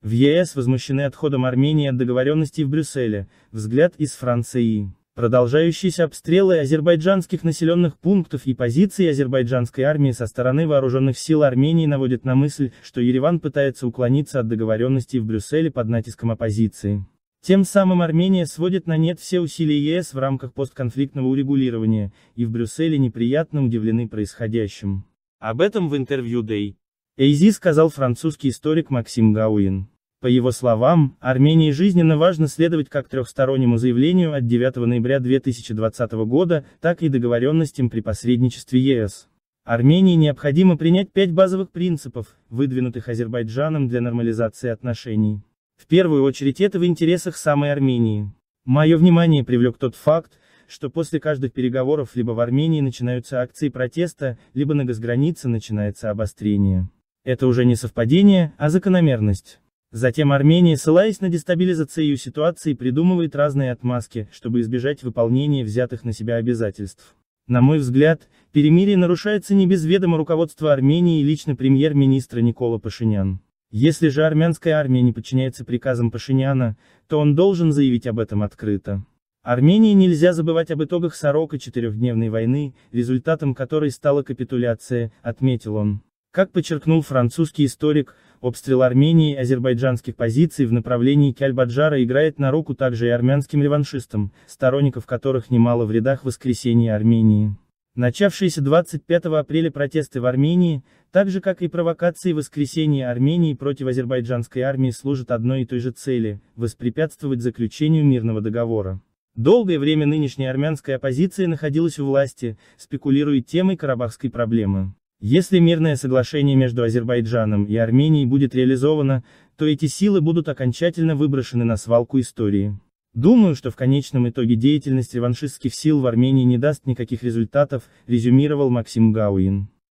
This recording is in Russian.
В ЕС возмущены отходом Армении от договоренностей в Брюсселе, взгляд из Франции. Продолжающиеся обстрелы азербайджанских населенных пунктов и позиций азербайджанской армии со стороны вооруженных сил Армении наводят на мысль, что Ереван пытается уклониться от договоренностей в Брюсселе под натиском оппозиции. Тем самым Армения сводит на нет все усилия ЕС в рамках постконфликтного урегулирования, и в Брюсселе неприятно удивлены происходящим. Об этом в интервью Day. Эйзи сказал французский историк Максим Гауин. По его словам, Армении жизненно важно следовать как трехстороннему заявлению от 9 ноября 2020 года, так и договоренностям при посредничестве ЕС. Армении необходимо принять пять базовых принципов, выдвинутых Азербайджаном для нормализации отношений. В первую очередь это в интересах самой Армении. Мое внимание привлек тот факт, что после каждых переговоров либо в Армении начинаются акции протеста, либо на госгранице начинается обострение. Это уже не совпадение, а закономерность. Затем Армения, ссылаясь на дестабилизацию ситуации, придумывает разные отмазки, чтобы избежать выполнения взятых на себя обязательств. На мой взгляд, перемирие нарушается не без ведома руководства Армении и лично премьер-министра Никола Пашинян. Если же армянская армия не подчиняется приказам Пашиняна, то он должен заявить об этом открыто. Армении нельзя забывать об итогах сорока четырехдневной войны, результатом которой стала капитуляция, отметил он. Как подчеркнул французский историк, обстрел Армении и азербайджанских позиций в направлении Кяльбаджара играет на руку также и армянским реваншистам, сторонников которых немало в рядах воскресения Армении. Начавшиеся 25 апреля протесты в Армении, так же как и провокации воскресения Армении против азербайджанской армии служат одной и той же цели – воспрепятствовать заключению мирного договора. Долгое время нынешняя армянская оппозиция находилась у власти, спекулируя темой карабахской проблемы. Если мирное соглашение между Азербайджаном и Арменией будет реализовано, то эти силы будут окончательно выброшены на свалку истории. Думаю, что в конечном итоге деятельность реваншистских сил в Армении не даст никаких результатов, резюмировал Максим Гауин.